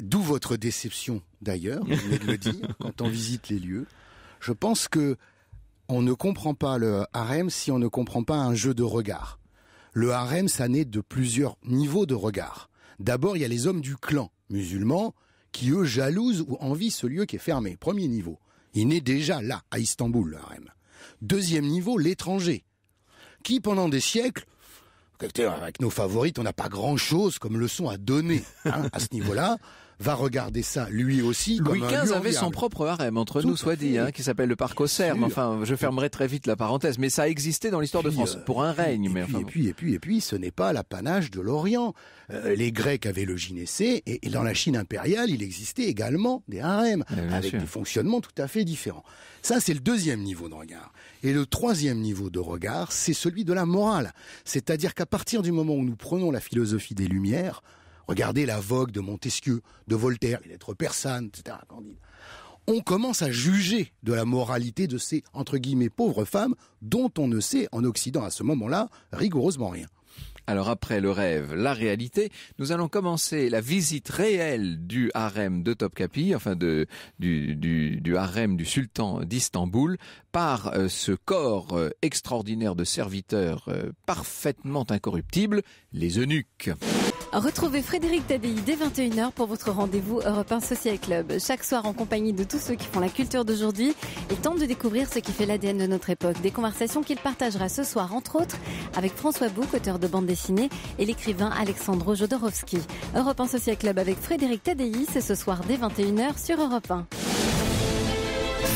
D'où votre déception d'ailleurs, vous le dire, *laughs* quand on visite les lieux. Je pense que on ne comprend pas le harem si on ne comprend pas un jeu de regard. Le harem, ça naît de plusieurs niveaux de regard. D'abord, il y a les hommes du clan musulman qui, eux, jalousent ou envient ce lieu qui est fermé. Premier niveau. Il naît déjà là, à Istanbul, le harem. Deuxième niveau, l'étranger, qui, pendant des siècles, avec nos favorites, on n'a pas grand-chose comme leçon à donner hein, à ce niveau-là. *laughs* va regarder ça lui aussi. Louis XV avait son propre harem, entre nous soit dit, hein, qui s'appelle le parc aux cerfs. Enfin, je fermerai très vite la parenthèse, mais ça a existé dans l'histoire de France, euh, pour un règne. Et, mais enfin, et, puis, et, puis, et puis, ce n'est pas l'apanage de l'Orient. Euh, les Grecs avaient le gynécée, et, dans la Chine impériale, il existait également des harems, avec des fonctionnements tout à fait différents. Ça, c'est le deuxième niveau de regard. Et le troisième niveau de regard, c'est celui de la morale. C'est-à-dire qu'à partir du moment où nous prenons la philosophie des Lumières, Regardez la vogue de Montesquieu, de Voltaire, les lettres persanes, etc. On commence à juger de la moralité de ces, entre guillemets, pauvres femmes dont on ne sait en Occident à ce moment-là rigoureusement rien. Alors après le rêve, la réalité, nous allons commencer la visite réelle du harem de Topkapi, enfin du, du harem du sultan d'Istanbul, par euh, ce corps euh, extraordinaire de serviteurs euh, parfaitement incorruptibles, les eunuques. Retrouvez Frédéric Tadei dès 21h pour votre rendez-vous Europe 1 Social Club. Chaque soir en compagnie de tous ceux qui font la culture d'aujourd'hui, et tente de découvrir ce qui fait l'ADN de notre époque. Des conversations qu'il partagera ce soir, entre autres, avec François Bouc, auteur de bande dessinée, et l'écrivain Alexandre Jodorowski. Europe 1 Social Club avec Frédéric Tadei, c'est ce soir dès 21h sur Europe 1.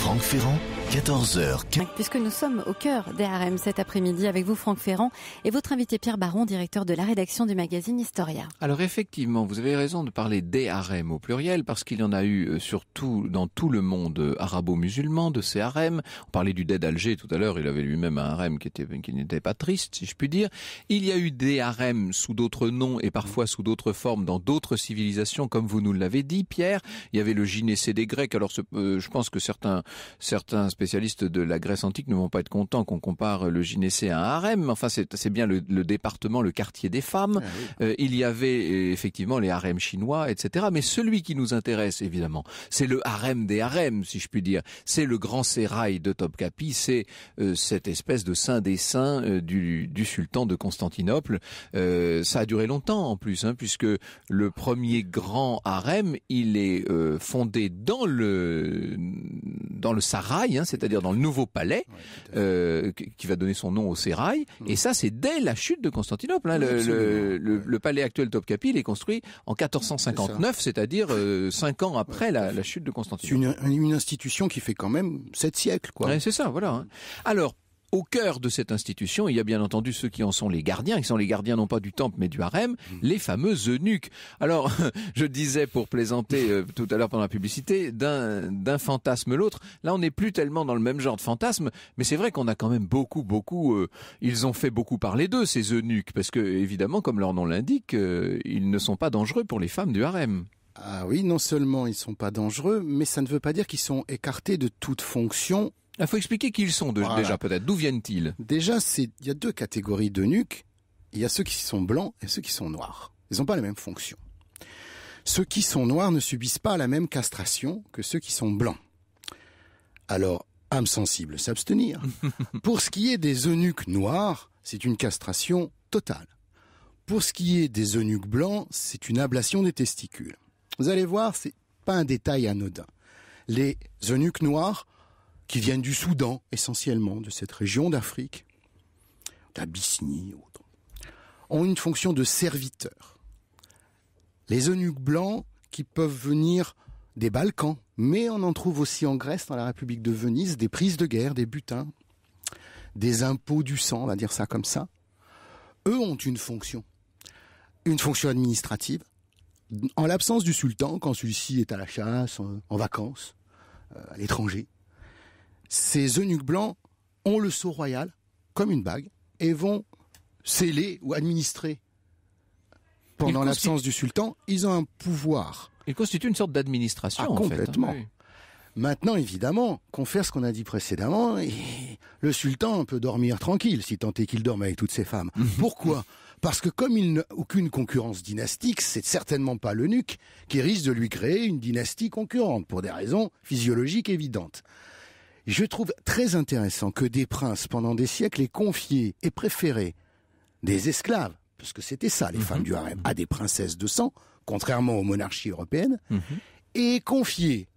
Franck Ferrand 14h. Puisque nous sommes au cœur des harems cet après-midi avec vous Franck Ferrand et votre invité Pierre Baron, directeur de la rédaction du magazine Historia. Alors effectivement, vous avez raison de parler des harems au pluriel parce qu'il y en a eu euh, surtout dans tout le monde arabo-musulman de ces harems. On parlait du dead Alger tout à l'heure, il avait lui-même un harem qui, était, qui n'était pas triste si je puis dire. Il y a eu des harems sous d'autres noms et parfois sous d'autres formes dans d'autres civilisations comme vous nous l'avez dit Pierre. Il y avait le gynécée des Grecs. Alors euh, je pense que certains certains spécialistes de la Grèce antique ne vont pas être contents qu'on compare le gynécée à un harem. Enfin, c'est bien le, département, le quartier des femmes. Ah euh, il y avait euh, effectivement les harems chinois, etc. Mais celui qui nous intéresse, évidemment, c'est le harem des harems, si je puis dire. C'est le grand sérail de Topkapi. C'est euh, cette espèce de saint des saints du, sultan de Constantinople. ça a duré longtemps en plus, hein, puisque le premier grand harem, il est fondé dans le dans le Sarail, hein, c'est-à-dire dans le nouveau palais euh, qui va donner son nom au Sérail. Mm. Et ça, c'est dès la chute de Constantinople. Hein, le, palais actuel Topkapi, il est construit en 1459, c'est-à-dire 5 euh, cinq ans après la, chute de Constantinople. C'est une, institution qui fait quand même sept siècles, quoi. c'est ça, voilà. Hein. Alors au cœur de cette institution, il y a bien entendu ceux qui en sont les gardiens, qui sont les gardiens non pas du temple mais du harem, hmm. les fameux eunuques. Alors, *laughs* je disais pour plaisanter euh, tout à l'heure pendant la publicité, d'un fantasme l'autre, là on n'est plus tellement dans le même genre de fantasme, mais c'est vrai qu'on a quand même beaucoup, beaucoup, euh, ils ont fait beaucoup parler d'eux, ces eunuques, parce que évidemment, comme leur nom l'indique, euh, ils ne sont pas dangereux pour les femmes du harem. Ah oui, non seulement ils ne sont pas dangereux, mais ça ne veut pas dire qu'ils sont écartés de toute fonction il ah, faut expliquer qui ils sont déjà peut-être. D'où viennent-ils Déjà, il y a deux catégories d'eunuques. Il y a ceux qui sont blancs et ceux qui sont noirs. Ils n'ont pas la même fonction. Ceux qui sont noirs ne subissent pas la même castration que ceux qui sont blancs. Alors, âme sensible, s'abstenir. *laughs* Pour ce qui est des eunuques noirs, c'est une castration totale. Pour ce qui est des eunuques blancs, c'est une ablation des testicules. Vous allez voir, c'est pas un détail anodin. Les eunuques noirs qui viennent du Soudan essentiellement, de cette région d'Afrique, d'Abyssinie ou ont une fonction de serviteurs. Les eunuques blancs qui peuvent venir des Balkans, mais on en trouve aussi en Grèce, dans la République de Venise, des prises de guerre, des butins, des impôts du sang, on va dire ça comme ça. Eux ont une fonction, une fonction administrative. En l'absence du sultan, quand celui-ci est à la chasse, en vacances, euh, à l'étranger, ces eunuques blancs ont le sceau royal, comme une bague, et vont sceller ou administrer. Pendant l'absence du sultan, ils ont un pouvoir. Ils constituent une sorte d'administration, ah, hein. complètement. Maintenant, évidemment, qu'on ce qu'on a dit précédemment, le sultan peut dormir tranquille, si tant est qu'il dorme avec toutes ses femmes. *laughs* Pourquoi Parce que comme il n'a aucune concurrence dynastique, c'est certainement pas l'eunuque qui risque de lui créer une dynastie concurrente, pour des raisons physiologiques évidentes. Je trouve très intéressant que des princes, pendant des siècles, aient confié et préféré des esclaves, parce que c'était ça, les mhm. femmes du harem, à des princesses de sang, contrairement aux monarchies européennes, mhm. et confié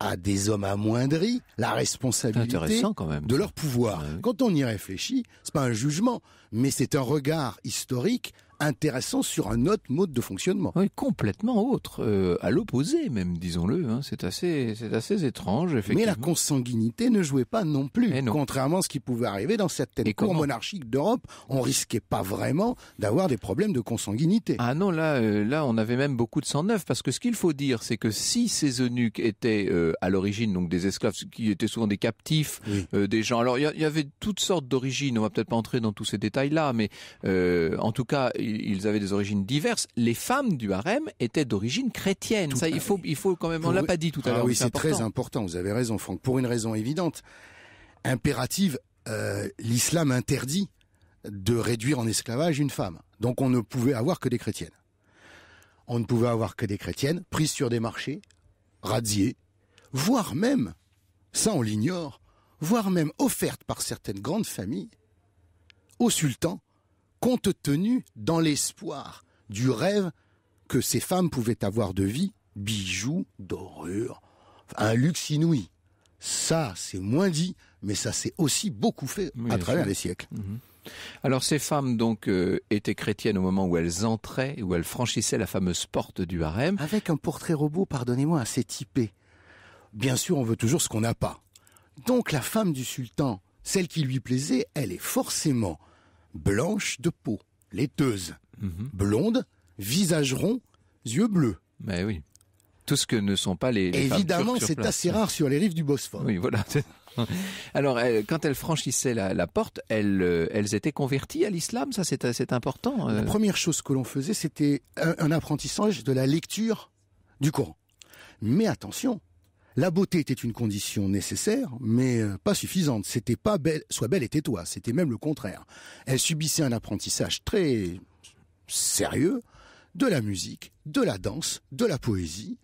à des hommes amoindris la responsabilité de leur pouvoir. Quand on y réfléchit, c'est pas un jugement, mais c'est un regard historique intéressant sur un autre mode de fonctionnement. Oui, complètement autre, euh, à l'opposé même, disons-le. Hein. C'est assez, c'est assez étrange. Effectivement. Mais la consanguinité ne jouait pas non plus. Eh contrairement à ce qui pouvait arriver dans certaines cours monarchiques d'Europe, on risquait pas vraiment d'avoir des problèmes de consanguinité. Ah non, là, euh, là, on avait même beaucoup de sang neuf. parce que ce qu'il faut dire, c'est que si ces eunuques étaient euh, à l'origine donc des esclaves, qui étaient souvent des captifs, des gens. Alors il y, y, avait toutes sortes d'origines. On va peut-être pas entrer dans tous ces détails là, mais en tout cas ils avaient des origines diverses. Les femmes du harem étaient d'origine chrétienne. ça, il faut, il faut quand même. On l'a pas dit tout à ah l'heure. c'est très important. Vous avez raison, Franck. Pour une raison évidente, impérative. Euh, l'islam interdit de réduire en esclavage une femme. Donc on ne pouvait avoir que des chrétiennes. On ne pouvait avoir que des chrétiennes prises sur des marchés, radiées, voire même, ça on l'ignore, voire même offertes par certaines grandes familles au sultan compte tenu dans l'espoir du rêve que ces femmes pouvaient avoir de vie, bijoux, dorures, un luxe inouï. Ça, c'est moins dit, mais ça s'est aussi beaucoup fait à travers les siècles. Mhm. Alors ces femmes donc euh, étaient chrétiennes au moment où elles entraient, où elles franchissaient la fameuse porte du harem. Avec un portrait robot, pardonnez-moi, assez typé. Bien sûr, on veut toujours ce qu'on n'a pas. Donc la femme du sultan, celle qui lui plaisait, elle est forcément blanche de peau, laiteuse, mhm. blonde, visage rond, yeux bleus. Mais oui. Tout ce que ne sont pas les. Évidemment, c'est assez rare sur les rives du Bosphore. Oui, voilà. *laughs* Alors, quand elles franchissaient la, porte, elles, euh, elles, étaient converties à l'islam, ça c'est euh, important. Euh. La première chose que l'on faisait, c'était un, apprentissage de la lecture du Coran. Mais attention, la beauté était une condition nécessaire, mais euh, pas suffisante. C'était pas belle, sois belle et tais-toi. C'était même le contraire. Elle subissait un apprentissage très sérieux de la musique, de la danse, de la poésie,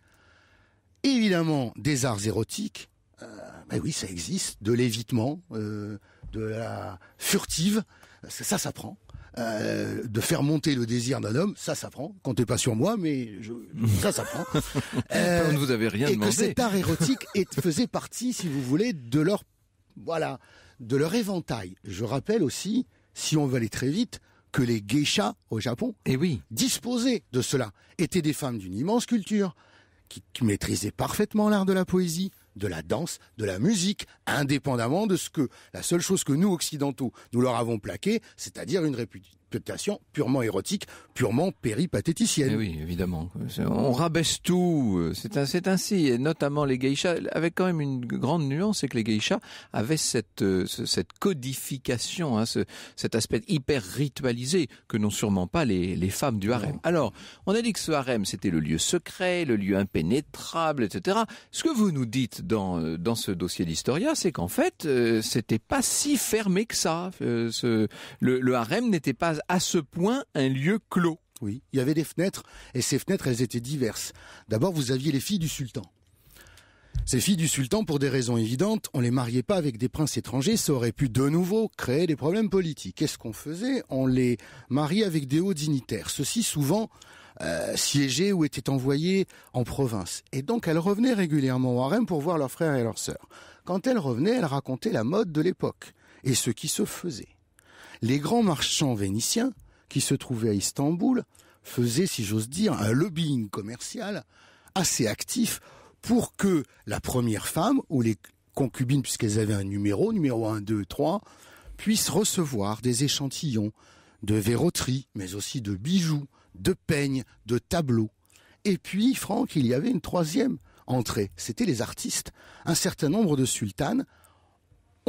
évidemment des arts érotiques. Mais euh, ben oui, ça existe. De l'évitement, euh, de la furtive. ça s'apprend. Euh, de faire monter le désir d'un homme, ça, ça prend. Comptez pas sur moi, mais ça, ça prend. *laughs* Euh, vous avez rien et que cet art érotique *laughs* faisait partie, si vous voulez, de leur voilà, de leur éventail. Je rappelle aussi, si on veut aller très vite, que les geishas au Japon, et eh oui. disposaient de cela, étaient des femmes d'une immense culture, qui maîtrisaient parfaitement l'art de la poésie, de la danse, de la musique, indépendamment de ce que la seule chose que nous occidentaux nous leur avons plaqué, c'est-à-dire une, réputation purement érotique, purement péripatéticienne. Eh oui, évidemment. On rabaisse tout. Euh, c'est ainsi, et notamment les geishas, avec quand même une grande nuance, c'est que les geishas avaient cette, euh, cette codification, hein, cet aspect hyper ritualisé que n'ont sûrement pas les, femmes du harem. Alors, on a dit que ce harem, c'était le lieu secret, le lieu impénétrable, etc. Ce que vous nous dites euh, dans, ce dossier d'Historia, c'est qu'en fait, c'était pas si fermé que ça. ce, le harem n'était pas à ce point un lieu clos. Oui, il y avait des fenêtres, et ces fenêtres, elles étaient diverses. D'abord, vous aviez les filles du sultan. Ces filles du sultan, pour des raisons évidentes, on ne les mariait pas avec des princes étrangers, ça aurait pu de nouveau créer des problèmes politiques. Qu'est-ce qu'on faisait On les mariait avec des hauts dignitaires, ceux-ci souvent euh, siégeaient ou étaient envoyés en province. Et donc elles revenaient régulièrement au harem pour voir leurs frères et leurs sœurs. Quand elles revenaient, elles racontaient la mode de l'époque et ce qui se faisait les grands marchands vénitiens qui se trouvaient à Istanbul faisaient, si j'ose dire, un lobbying commercial assez actif pour que la première femme ou les concubines, puisqu'elles avaient un numéro, numéro 1, 2, 3, puissent recevoir des échantillons de verroterie, mais aussi de bijoux, de peignes, de tableaux. Et puis, Franck, il y avait une troisième entrée, c'était les artistes. Un certain nombre de sultanes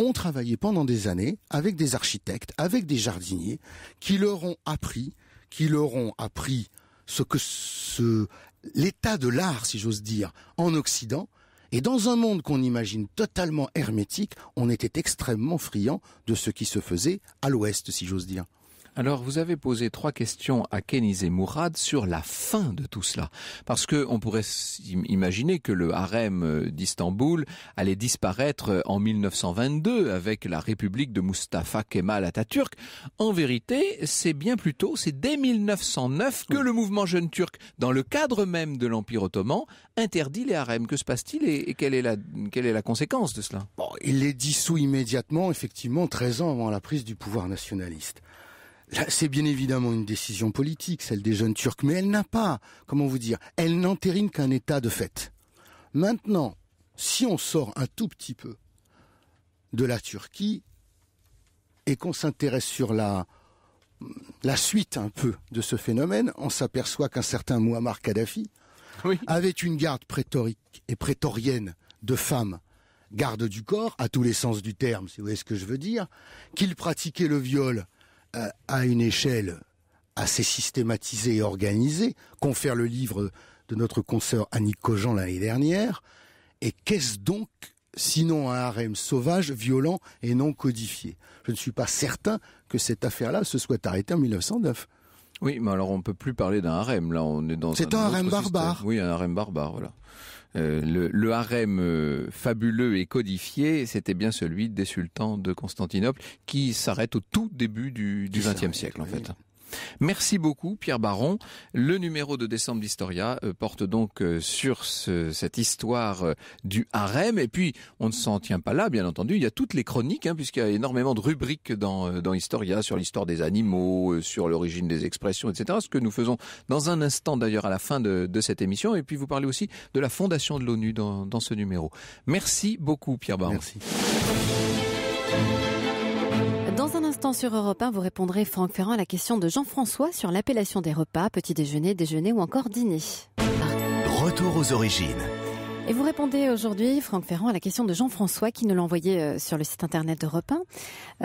ont travaillé pendant des années avec des architectes, avec des jardiniers, qui leur ont appris, qui leur ont appris ce que ce, l'état de l'art, si j'ose dire, en Occident, et dans un monde qu'on imagine totalement hermétique, on était extrêmement friand de ce qui se faisait à l'Ouest, si j'ose dire. Alors, vous avez posé trois questions à Keniz et Mourad sur la fin de tout cela. Parce qu'on pourrait imaginer que le harem euh, d'Istanbul allait disparaître euh, en 1922 avec la République de Mustafa Kemal Atatürk. En vérité, c'est bien plus tôt, c'est dès 1909 que le mouvement jeune turc, dans le cadre même de l'Empire ottoman, interdit les harems. Que se passe-t-il et, quelle, est la, conséquence de cela Il les dissout immédiatement, effectivement, 13 ans avant la prise du pouvoir nationaliste. C'est bien évidemment une décision politique, celle des jeunes Turcs, mais elle n'a pas, comment vous dire, elle n'entérine qu'un état de fait. Maintenant, si on sort un tout petit peu de la Turquie et qu'on s'intéresse sur la, la suite un peu de ce phénomène, on s'aperçoit qu'un certain Muammar Kadhafi avait une garde prétorique et prétorienne de femmes, garde du corps, à tous les sens du terme, si vous voyez ce que je veux dire, qu'il pratiquait le viol à une échelle assez systématisée et organisée, confère le livre de notre consoeur Annie Cogent l'année dernière. Et qu'est-ce donc sinon un harem sauvage, violent et non codifié Je ne suis pas certain que cette affaire-là se soit arrêtée en 1909. Oui, mais alors on ne peut plus parler d'un harem, là on est dans... C'est un, harem barbare. Oui, un harem barbare, voilà. Euh, le, le, harem euh, fabuleux et codifié, c'était bien celui des sultans de Constantinople, qui s'arrête au tout début du XXe siècle, en fait. Merci beaucoup Pierre Baron. Le numéro de décembre d'Historia euh, porte donc euh, sur cette histoire euh, du harem. Et puis, on ne s'en tient pas là, bien entendu. Il y a toutes les chroniques, hein, puisqu'il y a énormément de rubriques dans, Historia sur l'histoire des animaux, sur l'origine des expressions, etc. Ce que nous faisons dans un instant d'ailleurs à la fin de, cette émission. Et puis, vous parlez aussi de la fondation de l'ONU dans, dans ce numéro. Merci beaucoup Pierre Baron. Merci sur Europe 1, vous répondrez Franck Ferrand à la question de Jean-François sur l'appellation des repas, petit déjeuner, déjeuner ou encore dîner. Retour aux origines. Et vous répondez aujourd'hui, Franck Ferrand, à la question de Jean-François qui nous l'a envoyé euh, sur le site internet de 1,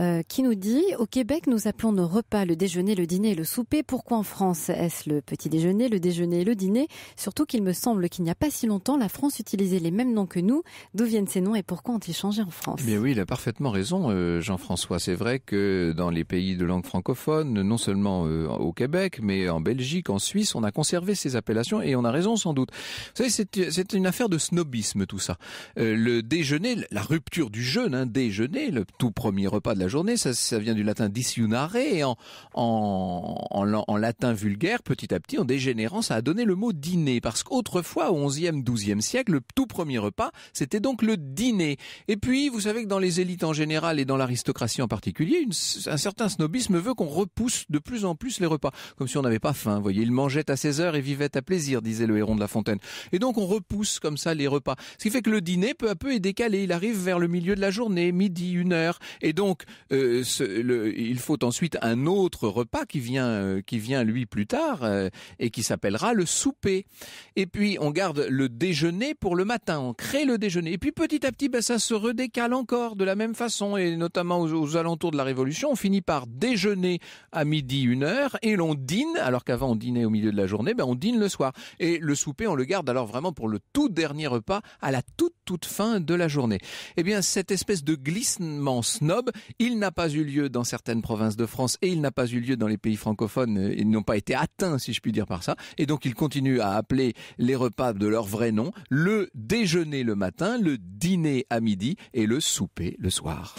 euh, qui nous dit « Au Québec, nous appelons nos repas le déjeuner, le dîner et le souper. Pourquoi en France est-ce le petit déjeuner, le déjeuner et le dîner Surtout qu'il me semble qu'il n'y a pas si longtemps, la France utilisait les mêmes noms que nous. D'où viennent ces noms et pourquoi ont-ils changé en France ?» eh bien oui, il a parfaitement raison, euh, Jean-François. C'est vrai que dans les pays de langue francophone, non seulement au Québec, mais en Belgique, en Suisse, on a conservé ces appellations et on a raison sans doute. Vous savez, c'est une affaire de snobisme tout ça. Euh, le déjeuner, la rupture du jeûne, hein, déjeuner, le tout premier repas de la journée, ça, vient du latin disunare et en, en, en, latin vulgaire, petit à petit, en dégénérant, ça a donné le mot dîner parce qu'autrefois, au 11e, 12e siècle, le tout premier repas, c'était donc le dîner. Et puis, vous savez que dans les élites en général et dans l'aristocratie en particulier, un certain snobisme veut qu'on repousse de plus en plus les repas, comme si on n'avait pas faim. Vous voyez, ils mangeaient à 16 heures et vivaient à plaisir, disait le héron de La Fontaine. Et donc, on repousse comme ça les repas. Ce qui fait que le dîner, peu à peu, est décalé. Il arrive vers le milieu de la journée, midi, une heure. Et donc, euh, le, il faut ensuite un autre repas qui vient, euh, qui vient lui plus tard euh, et qui s'appellera le souper. Et puis, on garde le déjeuner pour le matin. On crée le déjeuner. Et puis, petit à petit, ben, ça se redécale encore de la même façon. Et notamment aux, alentours de la Révolution, on finit par déjeuner à midi, une heure, et l'on dîne, alors qu'avant on dînait au milieu de la journée, ben, on dîne le soir. Et le souper, on le garde alors vraiment pour le tout dernier repas à la toute toute fin de la journée. Eh bien, cette espèce de glissement snob, il n'a pas eu lieu dans certaines provinces de France et il n'a pas eu lieu dans les pays francophones. Ils n'ont pas été atteints, si je puis dire par ça. Et donc, ils continuent à appeler les repas de leur vrai nom le déjeuner le matin, le dîner à midi et le souper le soir.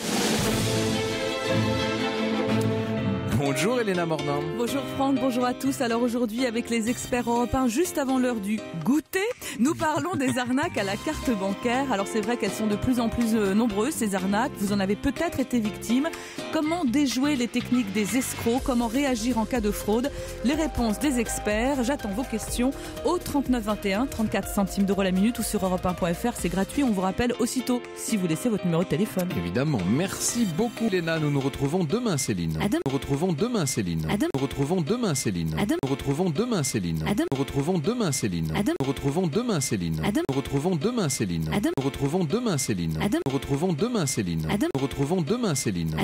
Bonjour Elena Mornan. Bonjour Franck, bonjour à tous. Alors aujourd'hui avec les experts européens, juste avant l'heure du goûter, nous parlons des arnaques à la carte bancaire. Alors c'est vrai qu'elles sont de plus en plus euh, nombreuses, ces arnaques. Vous en avez peut-être été victime. Comment déjouer les techniques des escrocs Comment réagir en cas de fraude Les réponses des experts. J'attends vos questions au 3921, 34 centimes d'euros la minute ou sur europe1.fr. C'est gratuit, on vous rappelle aussitôt si vous laissez votre numéro de téléphone. Évidemment, merci beaucoup Elena. Nous nous retrouvons demain Céline demain Céline. À Nous retrouvons demain Céline. À Nous retrouvons demain Céline. À Nous retrouvons demain Céline. À Nous retrouvons demain Céline. À Nous retrouvons demain Céline. À retrouvons demain Céline. À retrouvons demain Céline. Nous retrouvons demain Céline.